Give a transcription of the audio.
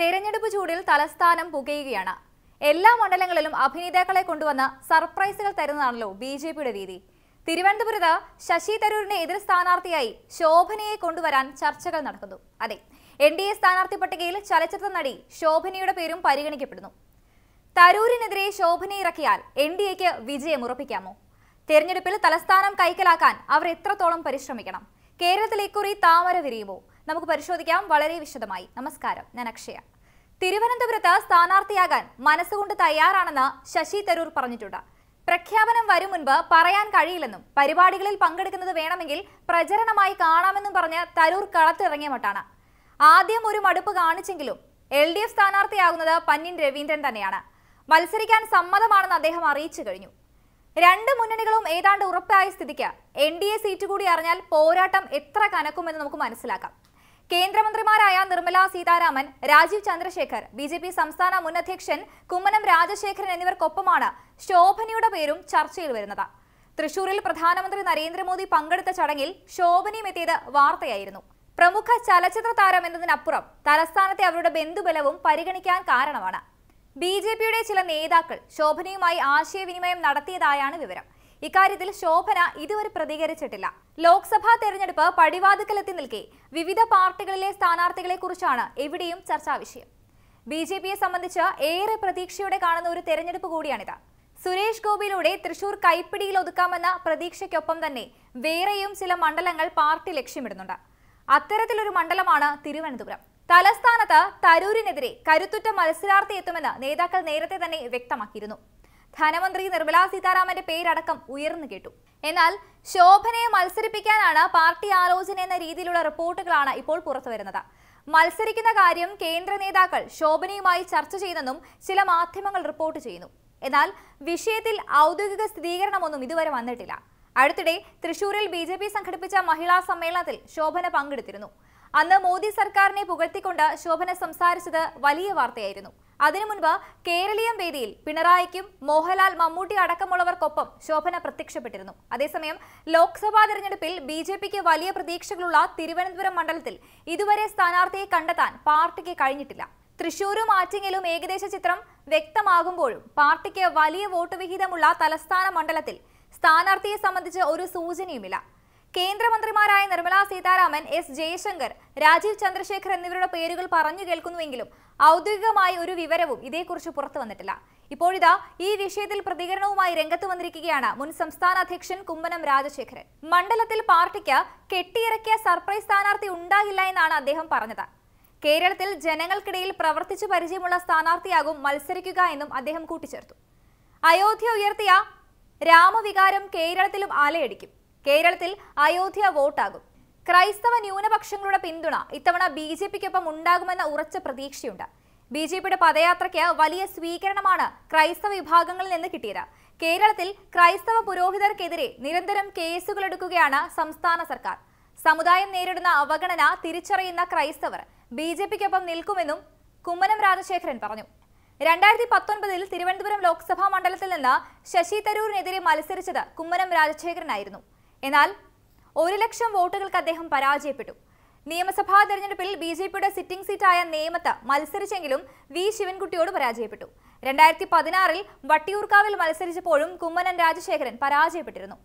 തെരഞ്ഞെടുപ്പ് ചൂടിൽ തലസ്ഥാനം പുകയുകയാണ് എല്ലാ മണ്ഡലങ്ങളിലും അഭിനേതാക്കളെ കൊണ്ടുവന്ന സർപ്രൈസുകൾ തരുന്നതാണല്ലോ ബി ജെ പിയുടെ രീതി തിരുവനന്തപുരത്ത് ശശി തരൂരിനെ എതിർ സ്ഥാനാർത്ഥിയായി ശോഭനയെ കൊണ്ടുവരാൻ ചർച്ചകൾ നടക്കുന്നു അതെ എൻ ഡി എ സ്ഥാനാർത്ഥി പട്ടികയിൽ ചലച്ചിത്ര നടി ശോഭനയുടെ പേരും പരിഗണിക്കപ്പെടുന്നു തരൂരിനെതിരെ ശോഭന ഇറക്കിയാൽ എൻ ഡി എക്ക് വിജയം ഉറപ്പിക്കാമോ തെരഞ്ഞെടുപ്പിൽ തലസ്ഥാനം കൈക്കലാക്കാൻ അവർ എത്രത്തോളം പരിശ്രമിക്കണം കേരളത്തിൽ ഇക്കുറി താമര വിരിയുമോ നമുക്ക് പരിശോധിക്കാം വളരെ വിശദമായി നമസ്കാരം ഞാൻ അക്ഷയ തിരുവനന്തപുരത്ത് സ്ഥാനാർത്ഥിയാകാൻ മനസ്സുകൊണ്ട് തയ്യാറാണെന്ന് ശശി തരൂർ പറഞ്ഞിട്ടുണ്ട് പ്രഖ്യാപനം വരും മുൻപ് പറയാൻ കഴിയില്ലെന്നും പരിപാടികളിൽ പങ്കെടുക്കുന്നത് വേണമെങ്കിൽ പ്രചരണമായി കാണാമെന്നും പറഞ്ഞ് തരൂർ കളത്തിറങ്ങിയ മട്ടാണ് ആദ്യം ഒരു മടുപ്പ് കാണിച്ചെങ്കിലും എൽ ഡി എഫ് സ്ഥാനാർത്ഥിയാകുന്നത് പന്നിൻ രവീന്ദ്രൻ തന്നെയാണ് മത്സരിക്കാൻ സമ്മതമാണെന്ന് അദ്ദേഹം അറിയിച്ചു കഴിഞ്ഞു രണ്ട് മുന്നണികളും ഏതാണ്ട് ഉറപ്പായ സ്ഥിതിക്ക് എൻ ഡി എ സീറ്റ് കൂടി അറിഞ്ഞാൽ പോരാട്ടം എത്ര കനക്കുമെന്ന് നമുക്ക് മനസ്സിലാക്കാം കേന്ദ്രമന്ത്രിമാരായ Nirmala Sitharaman Rajeev Chandrasekhar B J P സംസ്ഥാന മുൻ അധ്യക്ഷൻ കുമ്മനം രാജശേഖരൻ എന്നിവർക്കൊപ്പമാണ് ശോഭനയുടെ പേരും ചർച്ചയിൽ വരുന്നത് തൃശൂരിൽ പ്രധാനമന്ത്രി നരേന്ദ്രമോദി പങ്കെടുത്ത ചടങ്ങിൽ ശോഭനയും എത്തിയത് വാർത്തയായിരുന്നു പ്രമുഖ ചലച്ചിത്ര താരം എന്നതിനപ്പുറം തലസ്ഥാനത്തെ അവരുടെ ബന്ധുബലവും പരിഗണിക്കാൻ കാരണമാണ് ബി ചില നേതാക്കൾ ശോഭനയുമായി ആശയവിനിമയം നടത്തിയതായാണ് വിവരം ഇക്കാര്യത്തിൽ ശോഭന ഇതുവരെ പ്രതികരിച്ചിട്ടില്ല ലോക്സഭാ തെരഞ്ഞെടുപ്പ് പടിവാതുക്കലെത്തി നിൽക്കെ വിവിധ പാർട്ടികളിലെ സ്ഥാനാർത്ഥികളെ കുറിച്ചാണ് എവിടെയും ചർച്ചാ വിഷയം ബി ജെ പിയെ സംബന്ധിച്ച് ഏറെ പ്രതീക്ഷയോടെ കാണുന്ന ഒരു തെരഞ്ഞെടുപ്പ് കൂടിയാണിത് സുരേഷ് ഗോപിയിലൂടെ തൃശൂർ കൈപ്പിടിയിൽ ഒതുക്കാമെന്ന പ്രതീക്ഷയ്ക്കൊപ്പം തന്നെ വേറെയും ചില മണ്ഡലങ്ങൾ പാർട്ടി ലക്ഷ്യമിടുന്നുണ്ട് അത്തരത്തിലൊരു മണ്ഡലമാണ് തിരുവനന്തപുരം തലസ്ഥാനത്ത് തരൂരിനെതിരെ കരുത്തുറ്റ മത്സരാർത്ഥി എത്തുമെന്ന് നേതാക്കൾ നേരത്തെ തന്നെ വ്യക്തമാക്കിയിരുന്നു ധനമന്ത്രി നിർമ്മലാ സീതാരാമന്റെ പേരടക്കം ഉയർന്നു കേട്ടു എന്നാൽ ശോഭനയെ മത്സരിപ്പിക്കാനാണ് പാർട്ടി ആലോചന എന്ന രീതിയിലുള്ള റിപ്പോർട്ടുകളാണ് ഇപ്പോൾ പുറത്തുവരുന്നത് മത്സരിക്കുന്ന കാര്യം കേന്ദ്ര നേതാക്കൾ ശോഭനയുമായി ചർച്ച ചെയ്തെന്നും ചില മാധ്യമങ്ങൾ റിപ്പോർട്ട് ചെയ്യുന്നു എന്നാൽ വിഷയത്തിൽ ഔദ്യോഗിക സ്ഥിരീകരണമൊന്നും ഇതുവരെ വന്നിട്ടില്ല അടുത്തിടെ തൃശൂരിൽ ബി സംഘടിപ്പിച്ച മഹിളാ സമ്മേളനത്തിൽ ശോഭന പങ്കെടുത്തിരുന്നു അന്ന് മോദി സർക്കാരിനെ പുകഴ്ത്തിക്കൊണ്ട് ശോഭന സംസാരിച്ചത് വലിയ വാർത്തയായിരുന്നു അതിനു മുൻപ് കേരളീയം വേദിയിൽ പിണറായിക്കും മോഹൻലാൽ മമ്മൂട്ടി അടക്കമുള്ളവർക്കൊപ്പം ശോഭന പ്രത്യക്ഷപ്പെട്ടിരുന്നു അതേസമയം ലോക്സഭാ തെരഞ്ഞെടുപ്പിൽ ബി ജെ പിക്ക് വലിയ പ്രതീക്ഷകളുള്ള തിരുവനന്തപുരം മണ്ഡലത്തിൽ ഇതുവരെ സ്ഥാനാർത്ഥിയെ കണ്ടെത്താൻ പാർട്ടിക്ക് കഴിഞ്ഞിട്ടില്ല തൃശൂരും ആറ്റിങ്ങലും ഏകദേശ ചിത്രം വ്യക്തമാകുമ്പോഴും പാർട്ടിക്ക് വലിയ വോട്ട് വിഹിതമുള്ള തലസ്ഥാന മണ്ഡലത്തിൽ സ്ഥാനാർത്ഥിയെ സംബന്ധിച്ച് ഒരു സൂചനയുമില്ല കേന്ദ്രമന്ത്രിമാരായ നിർമ്മലാ സീതാരാമൻ എസ് ജയശങ്കർ രാജീവ് ചന്ദ്രശേഖർ എന്നിവരുടെ പേരുകൾ പറഞ്ഞു കേൾക്കുന്നുവെങ്കിലും ഔദ്യോഗികമായി ഒരു വിവരവും ഇതേക്കുറിച്ച് പുറത്തു വന്നിട്ടില്ല ഇപ്പോഴിതാ ഈ വിഷയത്തിൽ പ്രതികരണവുമായി രംഗത്ത് വന്നിരിക്കുകയാണ് മുൻ സംസ്ഥാന അധ്യക്ഷൻ കുമ്മനം രാജശേഖരൻ മണ്ഡലത്തിൽ പാർട്ടിക്ക് കെട്ടിയിറക്കിയ സർപ്രൈസ് സ്ഥാനാർത്ഥി ഉണ്ടാകില്ല എന്നാണ് അദ്ദേഹം പറഞ്ഞത് കേരളത്തിൽ ജനങ്ങൾക്കിടയിൽ പ്രവർത്തിച്ചു പരിചയമുള്ള സ്ഥാനാർത്ഥിയാകും മത്സരിക്കുക എന്നും അദ്ദേഹം കൂട്ടിച്ചേർത്തു അയോധ്യ ഉയർത്തിയ രാമവികാരം കേരളത്തിലും ആലയടിക്കും കേരളത്തിൽ അയോധ്യ വോട്ടാകും ക്രൈസ്തവ ന്യൂനപക്ഷങ്ങളുടെ പിന്തുണ ഇത്തവണ ബി ജെ പിക്കൊപ്പം ഉണ്ടാകുമെന്ന ഉറച്ച പ്രതീക്ഷയുണ്ട് ബി ജെ പിയുടെ പദയാത്രയ്ക്ക് വലിയ സ്വീകരണമാണ് ക്രൈസ്തവ വിഭാഗങ്ങളിൽ നിന്ന് കിട്ടിയത് കേരളത്തിൽ ക്രൈസ്തവ പുരോഹിതർക്കെതിരെ നിരന്തരം കേസുകൾ എടുക്കുകയാണ് സംസ്ഥാന സർക്കാർ സമുദായം നേരിടുന്ന അവഗണന തിരിച്ചറിയുന്ന ക്രൈസ്തവർ ബി ജെ പിക്കൊപ്പം നിൽക്കുമെന്നും കുമ്മനം രാജശേഖരൻ പറഞ്ഞു രണ്ടായിരത്തി പത്തൊൻപതിൽ തിരുവനന്തപുരം ലോക്സഭാ മണ്ഡലത്തിൽ നിന്ന് ശശി തരൂരിനെതിരെ മത്സരിച്ചത് കുമ്മനം രാജശേഖരനായിരുന്നു എന്നാൽ ഒരു ലക്ഷം വോട്ടുകൾക്ക് അദ്ദേഹം പരാജയപ്പെട്ടു നിയമസഭാ തെരഞ്ഞെടുപ്പിൽ ബി ജെ പിയുടെ സിറ്റിംഗ് സീറ്റായ നേമത്ത് മത്സരിച്ചെങ്കിലും വി ശിവൻകുട്ടിയോട് പരാജയപ്പെട്ടു രണ്ടായിരത്തി പതിനാറിൽ വട്ടിയൂർക്കാവിൽ മത്സരിച്ചപ്പോഴും കുമ്മനം രാജശേഖരൻ പരാജയപ്പെട്ടിരുന്നു